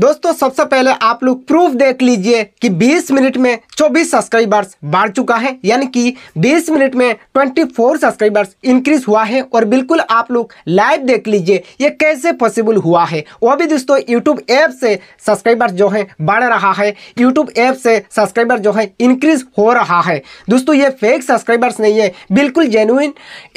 दोस्तों सबसे पहले आप लोग प्रूफ देख लीजिए कि 20 मिनट में 24 सब्सक्राइबर्स बढ़ चुका है यानी कि 20 मिनट में 24 सब्सक्राइबर्स इंक्रीज हुआ है और बिल्कुल आप लोग लाइव देख लीजिए ये कैसे पॉसिबल हुआ है वो भी दोस्तों यूट्यूब ऐप से सब्सक्राइबर्स जो है बढ़ रहा है यूट्यूब ऐप से सब्सक्राइबर जो है इंक्रीज हो रहा है दोस्तों ये फेक सब्सक्राइबर्स नहीं है बिल्कुल जेनुइन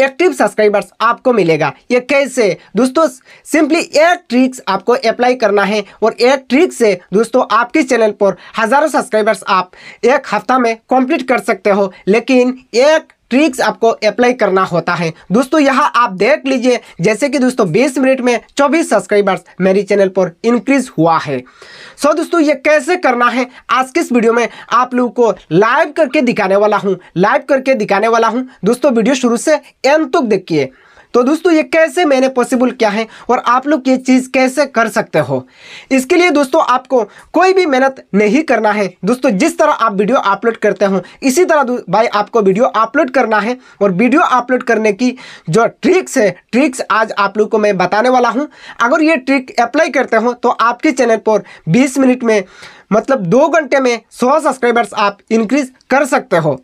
एक्टिव सब्सक्राइबर्स आपको मिलेगा ये कैसे दोस्तों सिंपली एक ट्रिक्स आपको अप्लाई करना है और एक ट्रिक से दोस्तों आपके चैनल पर हज़ारों सब्सक्राइबर्स आप एक हफ्ता में कंप्लीट कर सकते हो लेकिन एक ट्रिक्स आपको अप्लाई करना होता है दोस्तों यहाँ आप देख लीजिए जैसे कि दोस्तों 20 मिनट में 24 सब्सक्राइबर्स मेरी चैनल पर इंक्रीज हुआ है सो so, दोस्तों ये कैसे करना है आज के इस वीडियो में आप लोगों को लाइव करके दिखाने वाला हूँ लाइव करके दिखाने वाला हूँ दोस्तों वीडियो शुरू से एंड तक देखिए तो दोस्तों ये कैसे मैंने पॉसिबल क्या है और आप लोग ये चीज़ कैसे कर सकते हो इसके लिए दोस्तों आपको कोई भी मेहनत नहीं करना है दोस्तों जिस तरह आप वीडियो अपलोड करते हो इसी तरह भाई आपको वीडियो अपलोड करना है और वीडियो अपलोड करने की जो ट्रिक्स है ट्रिक्स आज आप लोग को मैं बताने वाला हूँ अगर ये ट्रिक अप्लाई करते हो तो आपके चैनल पर बीस मिनट में मतलब दो घंटे में सौ सब्सक्राइबर्स आप इंक्रीज कर सकते हो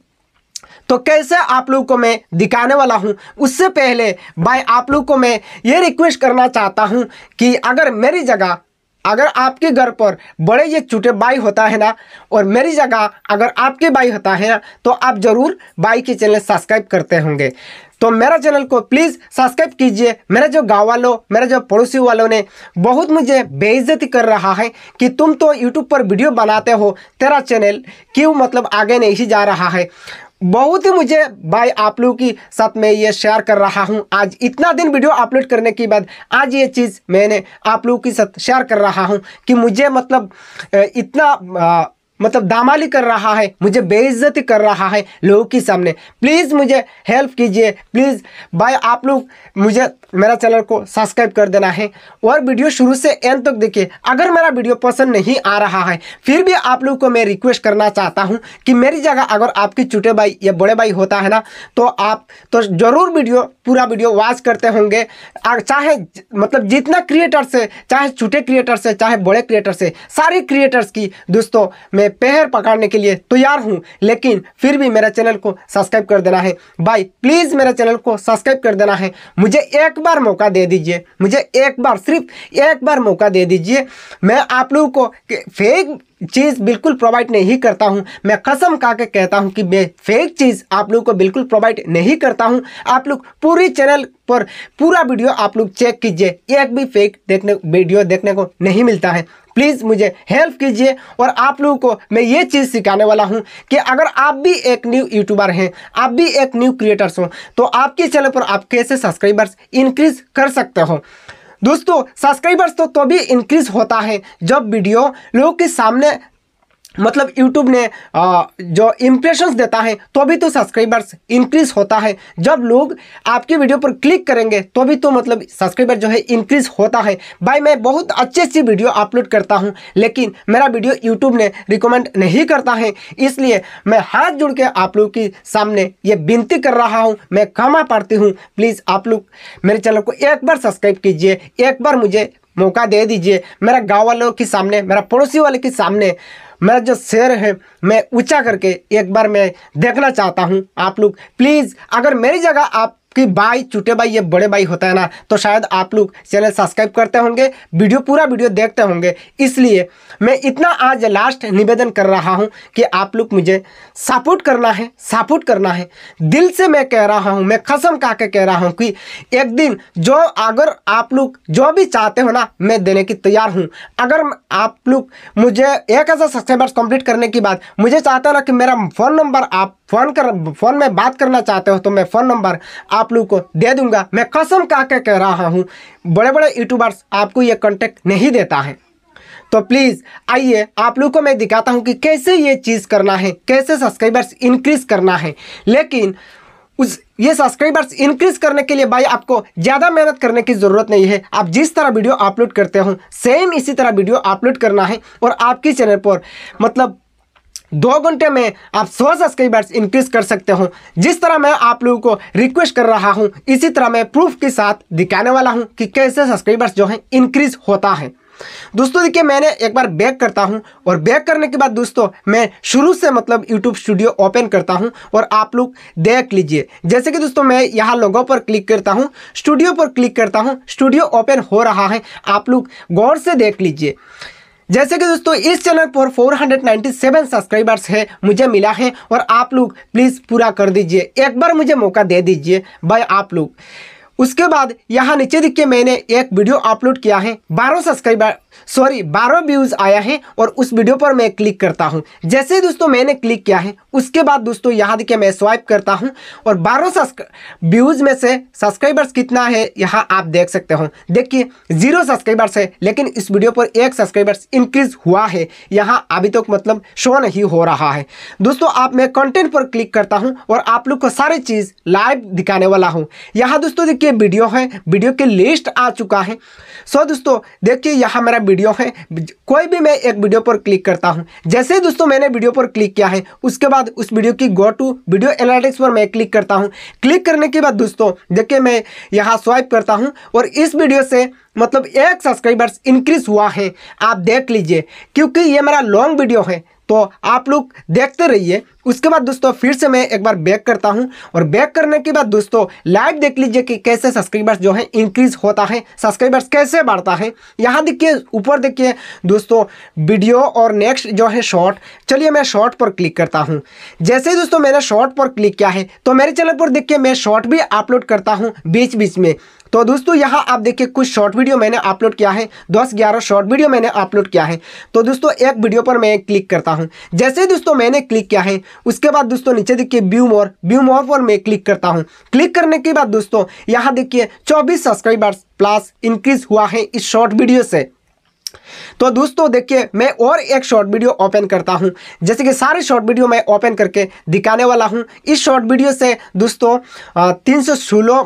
तो कैसे आप लोग को मैं दिखाने वाला हूँ उससे पहले भाई आप लोग को मैं ये रिक्वेस्ट करना चाहता हूँ कि अगर मेरी जगह अगर आपके घर पर बड़े ये छोटे बाई होता है ना और मेरी जगह अगर आपके बाई होता है ना तो आप ज़रूर बाई के चैनल सब्सक्राइब करते होंगे तो मेरा चैनल को प्लीज़ सब्सक्राइब कीजिए मेरे जो गाँव वालों मेरे जो पड़ोसी वालों ने बहुत मुझे बेइज्जती कर रहा है कि तुम तो यूट्यूब पर वीडियो बनाते हो तेरा चैनल क्यों मतलब आगे नहीं जा रहा है बहुत ही मुझे भाई आप लोगों की साथ में ये शेयर कर रहा हूँ आज इतना दिन वीडियो अपलोड करने के बाद आज ये चीज़ मैंने आप लोगों के साथ शेयर कर रहा हूँ कि मुझे मतलब इतना आ, मतलब दामाली कर रहा है मुझे बेइज्जती कर रहा है लोगों के सामने प्लीज़ मुझे हेल्प कीजिए प्लीज़ भाई आप लोग मुझे मेरा चैनल को सब्सक्राइब कर देना है और वीडियो शुरू से एंड तक देखिए अगर मेरा वीडियो पसंद नहीं आ रहा है फिर भी आप लोग को मैं रिक्वेस्ट करना चाहता हूँ कि मेरी जगह अगर आपके छोटे भाई या बड़े भाई होता है ना तो आप तो ज़रूर वीडियो पूरा वीडियो वॉच करते होंगे चाहे मतलब जितना क्रिएटर से चाहे छोटे क्रिएटर से चाहे बड़े क्रिएटर से सारे क्रिएटर्स की दोस्तों मैं पैर पकड़ने के लिए तैयार हूँ लेकिन फिर भी मेरे चैनल को सब्सक्राइब कर देना है भाई प्लीज़ मेरे चैनल को सब्सक्राइब कर देना है मुझे एक बार मौका दे दीजिए मुझे एक बार सिर्फ एक बार मौका दे दीजिए मैं आप लोगों को फेक चीज़ बिल्कुल प्रोवाइड नहीं करता हूँ मैं कसम खा के कहता हूँ कि मैं फेक चीज़ आप लोगों को बिल्कुल प्रोवाइड नहीं करता हूँ आप लोग पूरी चैनल पर पूरा वीडियो आप लोग चेक कीजिए एक भी फेक देखने वीडियो देखने को नहीं मिलता है प्लीज़ मुझे हेल्प कीजिए और आप लोगों को मैं ये चीज़ सिखाने वाला हूँ कि अगर आप भी एक न्यू यूट्यूबर हैं आप भी एक न्यू क्रिएटर्स हो तो आपके चैनल पर आप कैसे सब्सक्राइबर्स इंक्रीज कर सकते हो दोस्तों सब्सक्राइबर्स तो, तो इंक्रीज होता है जब वीडियो लोगों के सामने मतलब यूट्यूब ने आ, जो इम्प्रेशंस देता है तो भी तो सब्सक्राइबर्स इंक्रीज होता है जब लोग आपके वीडियो पर क्लिक करेंगे तो भी तो मतलब सब्सक्राइबर जो है इंक्रीज होता है भाई मैं बहुत अच्छी अच्छी वीडियो अपलोड करता हूँ लेकिन मेरा वीडियो यूट्यूब ने रिकमेंड नहीं करता है इसलिए मैं हाथ जुड़ के आप लोग के सामने ये विनती कर रहा हूँ मैं कमा पाती हूँ प्लीज़ आप लोग मेरे चैनल को एक बार सब्सक्राइब कीजिए एक बार मुझे मौका दे दीजिए मेरा गाँव वालों के सामने मेरा पड़ोसी वाले के सामने मेरा जो शेयर है मैं ऊंचा करके एक बार मैं देखना चाहता हूँ आप लोग प्लीज़ अगर मेरी जगह आप कि बाई छोटे भाई ये बड़े भाई होता है ना तो शायद आप लोग चैनल सब्सक्राइब करते होंगे वीडियो पूरा वीडियो देखते होंगे इसलिए मैं इतना आज लास्ट निवेदन कर रहा हूँ कि आप लोग मुझे सपोर्ट करना है सपोर्ट करना है दिल से मैं कह रहा हूँ मैं खसम खा के कह रहा हूँ कि एक दिन जो अगर आप लोग जो भी चाहते हो ना मैं देने की तैयार हूँ अगर आप लोग मुझे एक हज़ार सब्सक्राइबर्स कंप्लीट करने की बात मुझे चाहता ना कि मेरा फ़ोन नंबर आप फ़ोन कर फ़ोन में बात करना चाहते हो तो मैं फ़ोन नंबर आप आप लोग को दे दूंगा मैं कसम का के कह रहा हूँ बड़े बड़े यूट्यूबर्स आपको ये कॉन्टेक्ट नहीं देता है तो प्लीज़ आइए आप लोग को मैं दिखाता हूँ कि कैसे ये चीज़ करना है कैसे सब्सक्राइबर्स इंक्रीज़ करना है लेकिन उस ये सब्सक्राइबर्स इंक्रीज करने के लिए भाई आपको ज़्यादा मेहनत करने की ज़रूरत नहीं है आप जिस तरह वीडियो अपलोड करते हो सेम इसी तरह वीडियो अपलोड करना है और आपकी चैनल पर मतलब दो घंटे में आप सौ सब्सक्राइबर्स इंक्रीज कर सकते हो जिस तरह मैं आप लोगों को रिक्वेस्ट कर रहा हूँ इसी तरह मैं प्रूफ के साथ दिखाने वाला हूँ कि कैसे सब्सक्राइबर्स जो है इंक्रीज होता है दोस्तों देखिए मैंने एक बार बैक करता हूं और बैक करने के बाद दोस्तों मैं शुरू से मतलब यूट्यूब स्टूडियो ओपन करता हूं और आप लोग देख लीजिए जैसे कि दोस्तों मैं यहाँ लोगों पर क्लिक करता हूं स्टूडियो पर क्लिक करता हूं स्टूडियो ओपन हो रहा है आप लोग गौर से देख लीजिए जैसे कि दोस्तों इस चैनल पर 497 सब्सक्राइबर्स है मुझे मिला है और आप लोग प्लीज़ पूरा कर दीजिए एक बार मुझे मौका दे दीजिए बाय आप लोग उसके बाद यहाँ नीचे दिख के मैंने एक वीडियो अपलोड किया है बारह सब्सक्राइबर सॉरी बारह व्यूज़ आया है और उस वीडियो पर मैं क्लिक करता हूँ जैसे ही दोस्तों मैंने क्लिक किया है उसके बाद दोस्तों यहाँ देखिए मैं स्वाइप करता हूँ और बारह व्यूज़ में से सब्सक्राइबर्स कितना है यहाँ आप देख सकते हो देखिए जीरो सब्सक्राइबर्स है लेकिन इस वीडियो पर एक सब्सक्राइबर्स इंक्रीज हुआ है यहाँ अभी तक तो मतलब शो नहीं हो रहा है दोस्तों आप मैं कंटेंट पर क्लिक करता हूँ और आप लोग को सारी चीज़ लाइव दिखाने वाला हूँ यहाँ दोस्तों देखिए वीडियो है वीडियो की लिस्ट आ चुका है सो दोस्तों देखिए यहाँ मेरा वीडियो है कोई भी मैं एक वीडियो पर क्लिक करता हूँ जैसे ही दोस्तों मैंने वीडियो पर क्लिक किया है उसके बाद उस वीडियो की गो टू वीडियो एनालिटिक्स पर मैं क्लिक करता हूँ क्लिक करने के बाद दोस्तों देखिए मैं यहाँ स्वाइप करता हूँ और इस वीडियो से मतलब एक सब्सक्राइबर्स इंक्रीज हुआ है आप देख लीजिए क्योंकि ये मेरा लॉन्ग वीडियो है तो आप लोग देखते रहिए उसके बाद दोस्तों फिर से मैं एक बार बैक करता हूँ और बैक करने के बाद दोस्तों लाइव देख लीजिए कि कैसे सब्सक्राइबर्स जो है इंक्रीज होता है सब्सक्राइबर्स कैसे बढ़ता है यहाँ देखिए ऊपर देखिए दोस्तों वीडियो और नेक्स्ट जो है शॉर्ट चलिए मैं शॉर्ट पर क्लिक करता हूँ जैसे ही दोस्तों मैंने शॉर्ट पर क्लिक किया है तो मेरे चैनल पर देखिए मैं शॉर्ट भी अपलोड करता हूँ बीच बीच में तो दोस्तों यहाँ आप देखिए कुछ शॉर्ट वीडियो मैंने अपलोड किया है दस ग्यारह शॉर्ट वीडियो मैंने अपलोड किया है तो दोस्तों एक वीडियो पर मैं क्लिक करता हूँ जैसे ही दोस्तों मैंने क्लिक किया है उसके बाद दोस्तों नीचे देखिए व्यू मोर व्यू मोर पर मैं क्लिक करता हूँ क्लिक करने के बाद दोस्तों यहाँ देखिए चौबीस सब्सक्राइबर्स प्लस इंक्रीज हुआ है इस शॉर्ट वीडियो से तो दोस्तों देखिए मैं और एक शॉर्ट वीडियो ओपन करता हूं जैसे कि सारे शॉर्ट वीडियो मैं ओपन करके दिखाने वाला हूं इस शॉर्ट वीडियो से दोस्तों तीन सौ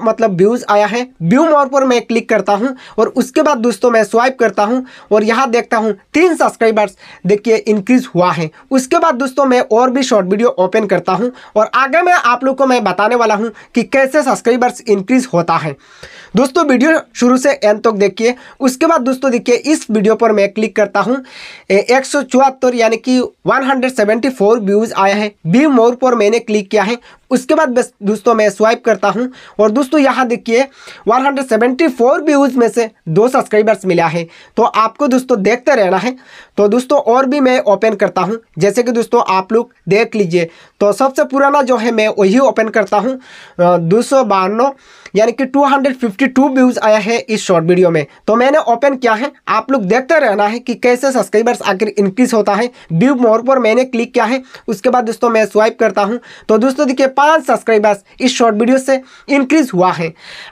मतलब व्यूज़ आया है व्यू मोर पर मैं क्लिक करता हूं और उसके बाद दोस्तों मैं स्वाइप करता हूं और यहां देखता हूं तीन सब्सक्राइबर्स देखिए इंक्रीज हुआ है उसके बाद दोस्तों मैं और भी शॉर्ट वीडियो ओपन करता हूँ और आगे मैं आप लोग को मैं बताने वाला हूँ कि कैसे सब्सक्राइबर्स इंक्रीज होता है दोस्तों वीडियो शुरू से एंड तक देखिए उसके बाद दोस्तों देखिए इस वीडियो वीडियो पर मैं क्लिक करता हूँ एक सौ चौहत्तर यानी कि 174 व्यूज़ आया है बी मोर पर मैंने क्लिक किया है उसके बाद दोस्तों मैं स्वाइप करता हूँ और दोस्तों यहाँ देखिए 174 व्यूज़ में से दो सब्सक्राइबर्स मिला है तो आपको दोस्तों देखते रहना है तो दोस्तों और भी मैं ओपन करता हूँ जैसे कि दोस्तों आप लोग देख लीजिए तो सबसे पुराना जो है मैं वही ओपन करता हूँ दो यानी कि 252 व्यूज़ आया है इस शॉर्ट वीडियो में तो मैंने ओपन किया है आप लोग देख देखते रहना है कि कैसे सब्सक्राइबर्स आखिर इंक्रीज होता है व्यू मोर पर मैंने क्लिक किया है उसके बाद दोस्तों मैं स्वाइप करता हूँ तो दोस्तों देखिए पाँच सब्सक्राइबर्स इस शॉर्ट वीडियो से इंक्रीज हुआ है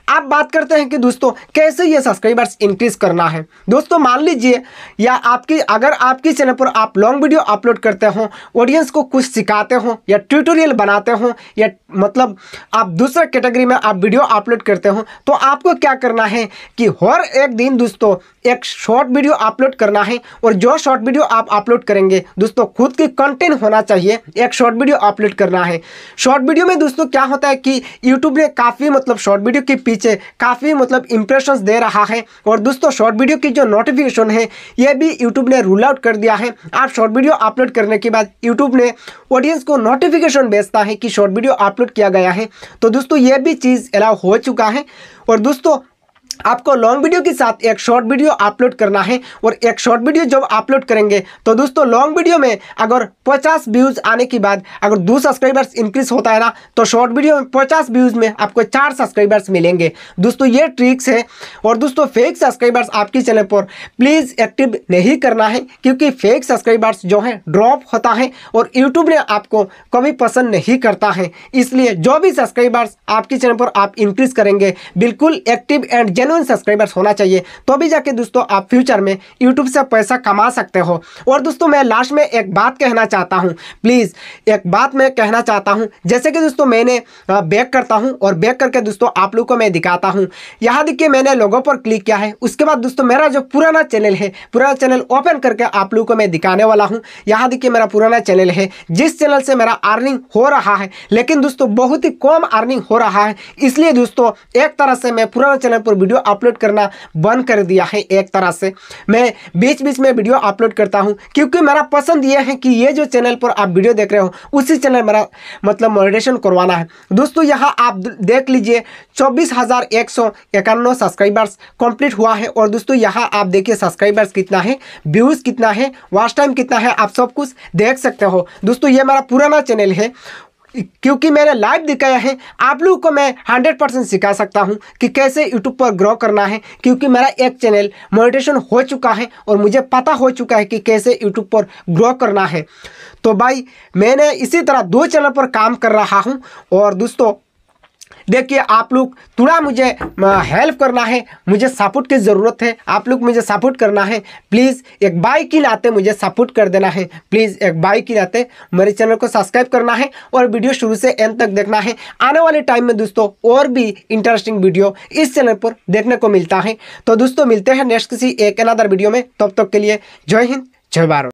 आप बात करते हैं कि दोस्तों कैसे ये सब्सक्राइबर्स इंक्रीज करना है दोस्तों मान लीजिए या आपकी अगर आपके चैनल पर आप लॉन्ग वीडियो अपलोड करते हो ऑडियंस को कुछ सिखाते हो या ट्यूटोरियल बनाते हो या मतलब आप दूसरे कैटेगरी में आप वीडियो अपलोड करते हो तो आपको क्या करना है कि हर एक दिन दोस्तों एक शॉर्ट वीडियो अपलोड करना है और जो शॉर्ट वीडियो आप अपलोड करेंगे दोस्तों खुद की कंटेंट होना चाहिए एक शॉर्ट वीडियो अपलोड करना है शॉर्ट वीडियो में दोस्तों क्या होता है कि यूट्यूब ने काफ़ी मतलब शॉर्ट वीडियो के पीछे काफ़ी मतलब इंप्रेशन दे रहा है और दोस्तों शॉर्ट वीडियो की जो नोटिफिकेशन है ये भी यूट्यूब ने रूल आउट कर दिया है आप शॉर्ट वीडियो अपलोड करने के बाद यूट्यूब ने ऑडियंस को नोटिफिकेशन भेजता है कि शॉर्ट वीडियो अपलोड किया गया है तो दोस्तों यह भी चीज़ अलाउ हो चुका है और दोस्तों आपको लॉन्ग वीडियो के साथ एक शॉर्ट वीडियो अपलोड करना है और एक शॉर्ट वीडियो जब अपलोड करेंगे तो दोस्तों लॉन्ग वीडियो में अगर 50 व्यूज़ आने के बाद अगर दो सब्सक्राइबर्स इंक्रीज होता है ना तो शॉर्ट वीडियो में पचास व्यूज़ में आपको चार सब्सक्राइबर्स मिलेंगे दोस्तों ये ट्रिक्स है और दोस्तों फेक सब्सक्राइबर्स आपके चैनल पर प्लीज़ एक्टिव नहीं करना है क्योंकि फेक सब्सक्राइबर्स जो है ड्रॉप होता है और यूट्यूब ने आपको कभी पसंद नहीं करता है इसलिए जो भी सब्सक्राइबर्स आपके चैनल पर आप इंक्रीज करेंगे बिल्कुल एक्टिव एंड जेन जेनुअन सब्सक्राइबर्स होना चाहिए तो भी जाके दोस्तों आप फ्यूचर में यूट्यूब से पैसा कमा सकते हो और दोस्तों मैं लास्ट में एक बात कहना चाहता हूँ प्लीज़ एक बात मैं कहना चाहता हूँ जैसे कि दोस्तों मैंने बैक करता हूँ और बैक करके दोस्तों आप लोग को मैं दिखाता हूँ यहाँ देखिए मैंने लोगों पर क्लिक किया है उसके बाद दोस्तों मेरा जो पुराना चैनल है पुराना चैनल ओपन करके आप लोग को मैं दिखाने वाला हूँ यहाँ देखिए मेरा पुराना चैनल है जिस चैनल से मेरा अर्निंग हो रहा है लेकिन दोस्तों बहुत ही कम अर्निंग हो रहा है इसलिए दोस्तों एक तरह से मैं पुराना चैनल पर वीडियो वीडियो अपलोड करना बंद कर दिया है एक तरह से मैं बीच बीच में वीडियो अपलोड करता हूँ क्योंकि मेरा पसंद यह है कि ये जो चैनल पर आप वीडियो देख रहे हो उसी चैनल मेरा मतलब मॉडरेशन करवाना है दोस्तों यहाँ आप देख लीजिए चौबीस सब्सक्राइबर्स कंप्लीट हुआ है और दोस्तों यहाँ आप देखिए सब्सक्राइबर्स कितना है व्यूज़ कितना है वॉच टाइम कितना है आप सब कुछ देख सकते हो दोस्तों ये मेरा पुराना चैनल है क्योंकि मैंने लाइव दिखाया है आप लोगों को मैं हंड्रेड परसेंट सिखा सकता हूँ कि कैसे यूट्यूब पर ग्रो करना है क्योंकि मेरा एक चैनल मोनिटेशन हो चुका है और मुझे पता हो चुका है कि कैसे यूट्यूब पर ग्रो करना है तो भाई मैंने इसी तरह दो चैनल पर काम कर रहा हूँ और दोस्तों देखिए आप लोग थोड़ा मुझे हेल्प करना है मुझे सपोर्ट की ज़रूरत है आप लोग मुझे सपोर्ट करना है प्लीज़ एक बाई की नाते मुझे सपोर्ट कर देना है प्लीज़ एक बाई की नाते मेरे चैनल को सब्सक्राइब करना है और वीडियो शुरू से एंड तक देखना है आने वाले टाइम में दोस्तों और भी इंटरेस्टिंग वीडियो इस चैनल पर देखने को मिलता है तो दोस्तों मिलते हैं नेक्स्ट किसी एक अनदर वीडियो में तब तक के लिए जय हिंद जय भारत